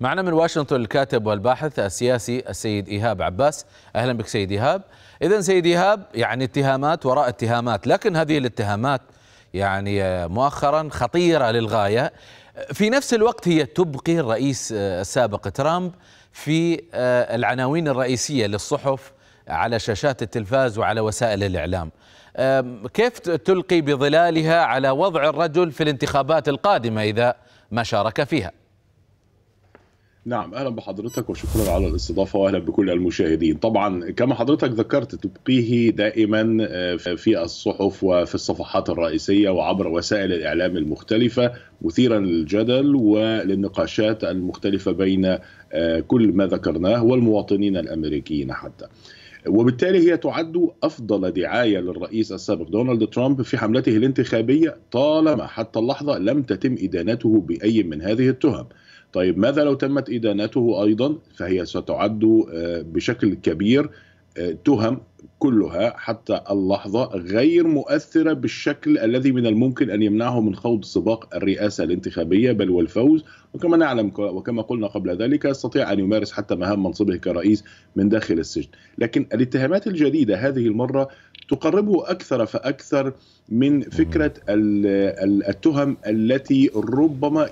معنا من واشنطن الكاتب والباحث السياسي السيد إيهاب عباس أهلا بك سيد إيهاب إذا سيد إيهاب يعني اتهامات وراء اتهامات لكن هذه الاتهامات يعني مؤخرا خطيرة للغاية في نفس الوقت هي تبقي الرئيس السابق ترامب في العناوين الرئيسية للصحف على شاشات التلفاز وعلى وسائل الإعلام كيف تلقي بظلالها على وضع الرجل في الانتخابات القادمة إذا ما شارك فيها نعم اهلا بحضرتك وشكرا على الاستضافه واهلا بكل المشاهدين طبعا كما حضرتك ذكرت تبقيه دائما آه، في الصحف وفي الصفحات الرئيسيه وعبر وسائل الاعلام المختلفه مثيرا للجدل وللنقاشات المختلفه بين آه، كل ما ذكرناه والمواطنين الامريكيين حتى وبالتالي هي تعد افضل دعايه للرئيس السابق دونالد ترامب في حملته الانتخابيه طالما حتى اللحظه لم تتم ادانته باي من هذه التهم طيب ماذا لو تمت إدانته أيضا فهي ستعد آه، بشكل كبير تهم كلها حتى اللحظة غير مؤثرة بالشكل الذي من الممكن أن يمنعه من خوض سباق الرئاسة الانتخابية بل والفوز وكما نعلم وكما قلنا قبل ذلك يستطيع أن يمارس حتى مهام منصبه كرئيس من داخل السجن لكن الاتهامات الجديدة هذه المرة تقربه أكثر فأكثر من فكرة التهم التي ربما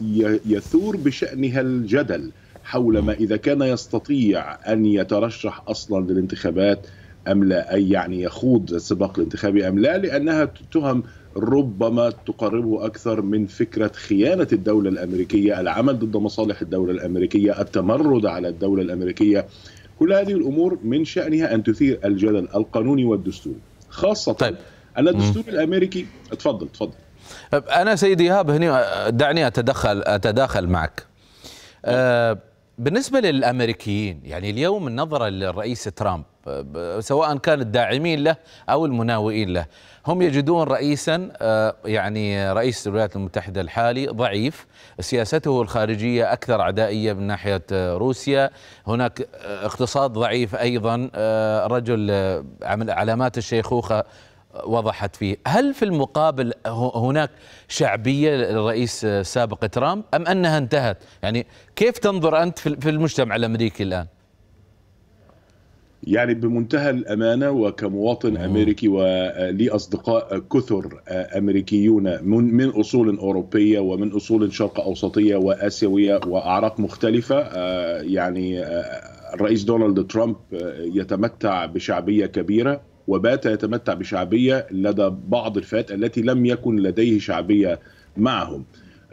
يثور بشأنها الجدل حول ما إذا كان يستطيع أن يترشح أصلا للانتخابات أم لا أي يعني يخوض السباق الانتخابي أم لا لأنها تهم ربما تقربه أكثر من فكرة خيانة الدولة الأمريكية العمل ضد مصالح الدولة الأمريكية التمرد على الدولة الأمريكية كل هذه الأمور من شأنها أن تثير الجدل القانوني والدستوري خاصة طيب. أن الدستور الأمريكي اتفضل اتفضل أنا سيدي إيهاب هنا دعني أتدخل أتداخل معك أه بالنسبة للأمريكيين يعني اليوم النظرة للرئيس ترامب سواء كان الداعمين له أو المناوئين له هم يجدون رئيسا آه، يعني رئيس الولايات المتحدة الحالي ضعيف سياسته الخارجية أكثر عدائية من ناحية آه، روسيا هناك آه، اقتصاد ضعيف أيضا رجل علامات الشيخوخة وضحت فيه هل في المقابل هناك شعبية للرئيس السابق ترامب أم أنها انتهت يعني كيف تنظر أنت في المجتمع الأمريكي الآن يعني بمنتهى الامانه وكمواطن امريكي ولي اصدقاء كثر امريكيون من من اصول اوروبيه ومن اصول شرق اوسطيه واسيويه واعراق مختلفه آه، يعني آه، الرئيس دونالد ترامب آه، يتمتع بشعبيه كبيره وبات يتمتع بشعبية لدى بعض الفئات التي لم يكن لديه شعبية معهم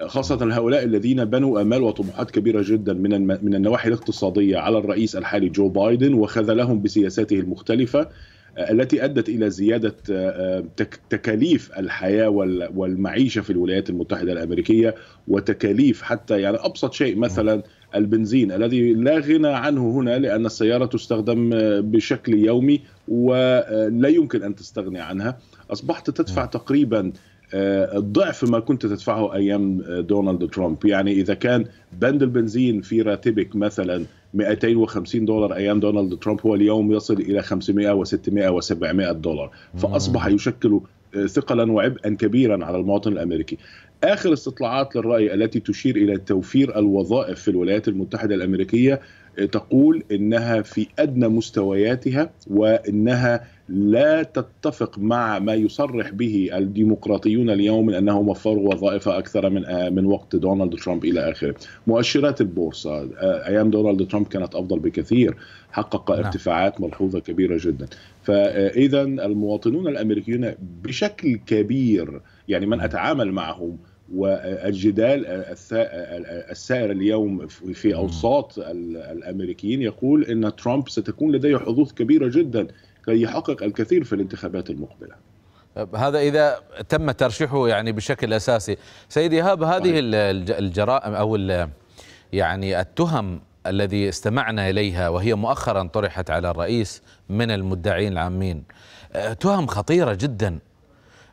خاصة هؤلاء الذين بنوا آمال وطموحات كبيرة جدا من من النواحي الاقتصادية على الرئيس الحالي جو بايدن وخذلهم بسياساته المختلفة آه، التي أدت إلى زيادة آه، آه، تكاليف الحياة والمعيشة في الولايات المتحدة الأمريكية وتكاليف حتى يعني أبسط شيء مثلا البنزين الذي لا غنى عنه هنا لأن السيارة تستخدم بشكل يومي ولا يمكن أن تستغني عنها أصبحت تدفع تقريبا آه، ضعف ما كنت تدفعه أيام آه، دونالد ترامب يعني إذا كان بند البنزين في راتبك مثلا 250 دولار ايام دونالد ترامب هو اليوم يصل الى 500 و600 و700 دولار فاصبح يشكل ثقلا وعبئا كبيرا على المواطن الامريكي. اخر استطلاعات للراي التي تشير الى توفير الوظائف في الولايات المتحده الامريكيه آه، تقول انها في ادنى مستوياتها وانها لا تتفق مع ما يصرح به الديمقراطيون اليوم من انهم وفروا وظائف اكثر من آه، من وقت دونالد ترامب الى اخره. مؤشرات البورصه آه، ايام دونالد ترامب كانت افضل بكثير، حقق نعم. ارتفاعات ملحوظه كبيره جدا. فاذا المواطنون الامريكيون بشكل كبير يعني من نعم. اتعامل معهم والجدال آه، السائر اليوم في نعم. اوساط الامريكيين يقول ان ترامب ستكون لديه حظوظ كبيره جدا كي يحقق الكثير في الانتخابات المقبله طيب، هذا اذا تم ترشيحه يعني بشكل اساسي سيد ايهاب هذه طيب. الجرائم او يعني التهم الذي استمعنا اليها وهي مؤخرا طرحت على الرئيس من المدعين العامين آه، تهم خطيره جدا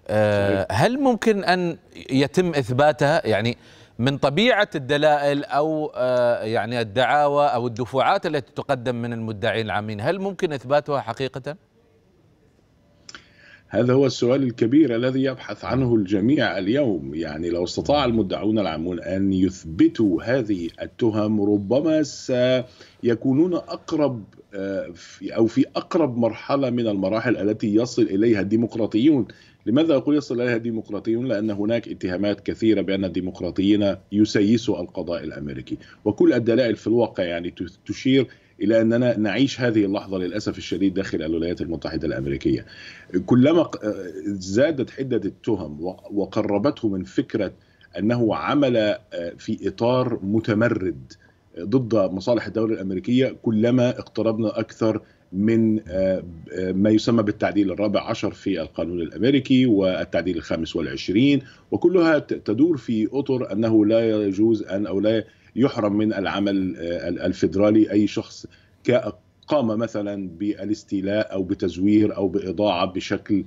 آه، طيب. هل ممكن ان يتم اثباتها يعني من طبيعه الدلائل او آه، يعني الدعاوى او الدفوعات التي تقدم من المدعين العامين هل ممكن اثباتها حقيقه؟ هذا هو السؤال الكبير الذي يبحث عنه الجميع اليوم يعني لو استطاع المدعون العامون أن يثبتوا هذه التهم ربما سيكونون أقرب آه، أو في أقرب مرحلة من المراحل التي يصل إليها الديمقراطيون لماذا أقول يصل إليها الديمقراطيون لأن هناك اتهامات كثيرة بأن الديمقراطيين يسيسوا القضاء الأمريكي وكل الدلائل في الواقع يعني تشير الى اننا نعيش هذه اللحظه للاسف الشديد داخل الولايات المتحده الامريكيه. كلما زادت حده التهم وقربته من فكره انه عمل آه، في اطار متمرد ضد مصالح الدوله الامريكيه كلما اقتربنا اكثر من آه، آه، ما يسمى بالتعديل الرابع عشر في القانون الامريكي والتعديل الخامس والعشرين وكلها تدور في اطر انه لا يجوز ان او لا يحرم من العمل آه، الفيدرالي اي شخص قام مثلا بالاستيلاء او بتزوير او باضاعه بشكل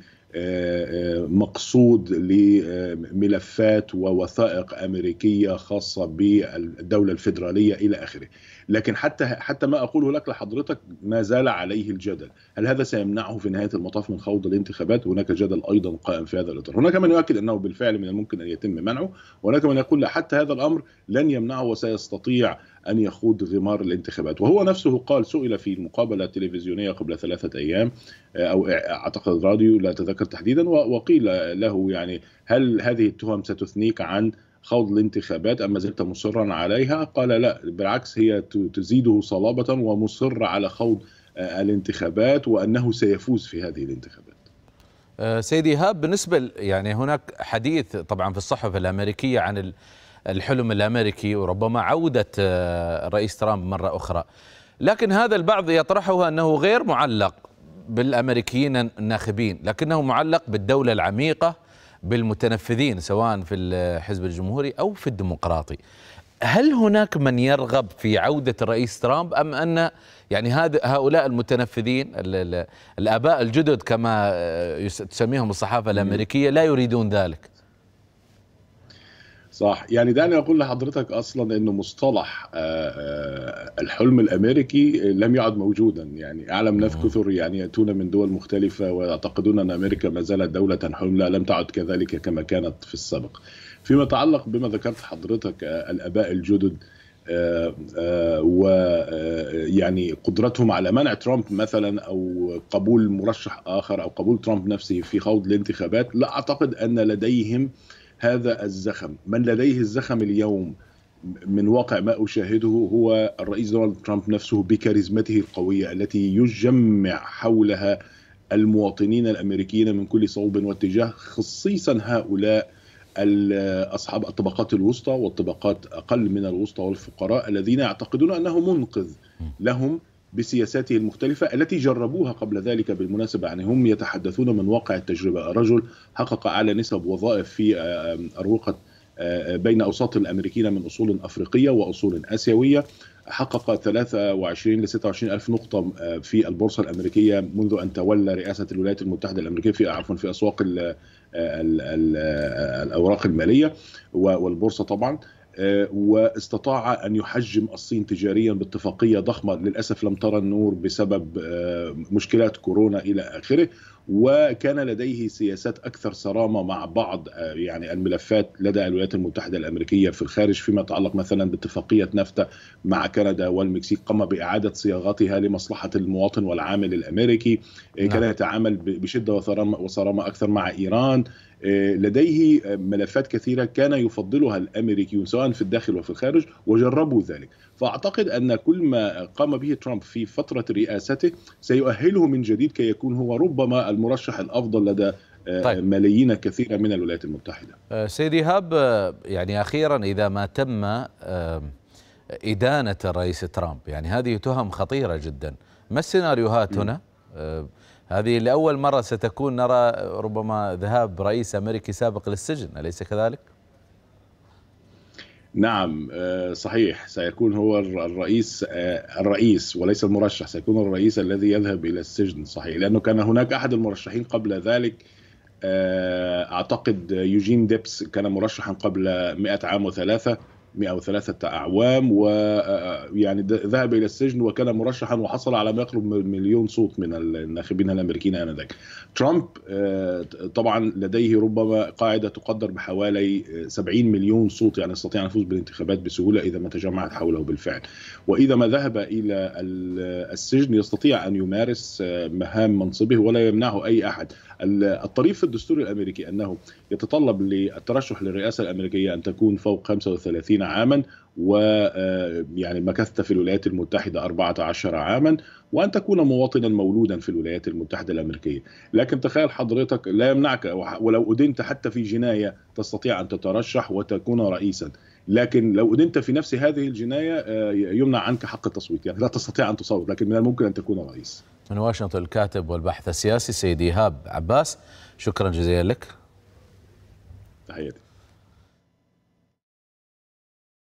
مقصود لملفات ووثائق امريكيه خاصه بالدوله الفيدراليه الى اخره. لكن حتى حتى ما اقوله لك لحضرتك ما زال عليه الجدل هل هذا سيمنعه في نهايه المطاف من خوض الانتخابات هناك جدل ايضا قائم في هذا الاطار هناك من يؤكد انه بالفعل من الممكن ان يتم منعه وهناك من يقول لا حتى هذا الامر لن يمنعه وسيستطيع ان يخوض غمار الانتخابات وهو نفسه قال سئل في مقابله تلفزيونيه قبل ثلاثه ايام آه، او اعتقد راديو لا اتذكر تحديدا وقيل له يعني هل هذه التهم ستثنيك عن خوض الانتخابات أما زلت مصرا عليها قال لا بالعكس هي تزيده صلابة ومصر على خوض آه، الانتخابات وأنه سيفوز في هذه الانتخابات آه، سيدي إيهاب بالنسبة يعني هناك حديث طبعا في الصحف الأمريكية عن الحلم الأمريكي وربما عودة آه، الرئيس ترامب مرة أخرى لكن هذا البعض يطرحه أنه غير معلق بالأمريكيين الناخبين لكنه معلق بالدولة العميقة بالمتنفذين سواء في الحزب الجمهوري أو في الديمقراطي هل هناك من يرغب في عودة الرئيس ترامب أم أن يعني هؤلاء المتنفذين الآباء الجدد كما تسميهم الصحافة الأمريكية لا يريدون ذلك صح يعني دعني اقول لحضرتك اصلا ان مصطلح آه، آه، الحلم الامريكي لم يعد موجودا يعني اعلم ناس آه. كثر يعني ياتون من دول مختلفه ويعتقدون ان امريكا ما زالت دوله حمله لم تعد كذلك كما كانت في السابق فيما يتعلق بما ذكرت حضرتك الاباء الجدد ويعني قدرتهم على منع ترامب مثلا او قبول مرشح اخر او قبول ترامب نفسه في خوض الانتخابات لا اعتقد ان لديهم هذا الزخم من لديه الزخم اليوم من واقع ما أشاهده هو الرئيس دونالد ترامب نفسه بكاريزمته القوية التي يجمع حولها المواطنين الأمريكيين من كل صوب واتجاه خصيصا هؤلاء أصحاب الطبقات الوسطى والطبقات أقل من الوسطى والفقراء الذين يعتقدون أنه منقذ لهم بسياساته المختلفة التي جربوها قبل ذلك بالمناسبة يعني هم يتحدثون من واقع التجربة رجل حقق أعلى نسب وظائف في آه، آه، أروقة آه، بين أوساط الأمريكيين من أصول أفريقية وأصول آسيوية حقق 23 ل 26 ألف نقطة في البورصة الأمريكية منذ أن تولى رئاسة الولايات المتحدة الأمريكية في عفوا في أسواق الأوراق المالية والبورصة طبعا واستطاع ان يحجم الصين تجاريا باتفاقيه ضخمه للاسف لم ترى النور بسبب آه، مشكلات كورونا الى اخره وكان لديه سياسات اكثر صرامه مع بعض آه، يعني الملفات لدى الولايات المتحده الامريكيه في الخارج فيما يتعلق مثلا باتفاقيه نافتا مع كندا والمكسيك قام باعاده صياغتها لمصلحه المواطن والعامل الامريكي نعم. كان يتعامل بشده وصرامه اكثر مع ايران آه، لديه آه، ملفات كثيره كان يفضلها الامريكيون سواء في الداخل وفي الخارج وجربوا ذلك فاعتقد ان كل ما قام به ترامب في فتره رئاسته سيؤهله من جديد كي يكون هو ربما المرشح الافضل لدى آه، طيب. ملايين كثيره من الولايات المتحده. سيد ايهاب يعني اخيرا اذا ما تم ادانه الرئيس ترامب يعني هذه تهم خطيره جدا، ما السيناريوهات هنا؟ م. هذه لأول مرة ستكون نرى ربما ذهاب رئيس أمريكي سابق للسجن أليس كذلك؟ نعم آه، صحيح سيكون هو الرئيس آه، الرئيس وليس المرشح سيكون الرئيس الذي يذهب الى السجن صحيح لانه كان هناك احد المرشحين قبل ذلك آه، اعتقد يوجين ديبس كان مرشحا قبل 100 عام وثلاثه 103 أعوام ويعني آه، ذهب إلى السجن وكان مرشحا وحصل على ما يقرب مليون صوت من الناخبين الأمريكيين آنذاك ترامب آه، طبعا لديه ربما قاعدة تقدر بحوالي 70 آه، مليون صوت يعني يستطيع أن يفوز بالانتخابات بسهولة إذا ما تجمعت حوله بالفعل وإذا ما ذهب إلى السجن يستطيع أن يمارس مهام منصبه ولا يمنعه أي أحد الطريف في الدستور الامريكي انه يتطلب للترشح للرئاسه الامريكيه ان تكون فوق 35 عاما و آه، يعني مكثت في الولايات المتحده 14 عاما وان تكون مواطنا مولودا في الولايات المتحده الامريكيه، لكن تخيل حضرتك لا يمنعك ولو ادنت حتى في جنايه تستطيع ان تترشح وتكون رئيسا، لكن لو أدنت في نفس هذه الجناية آه، يمنع عنك حق التصويت يعني لا تستطيع أن تصوت لكن من الممكن أن تكون رئيس من واشنطن الكاتب والباحث السياسي سيدي إيهاب عباس شكرا جزيلا لك تحياتي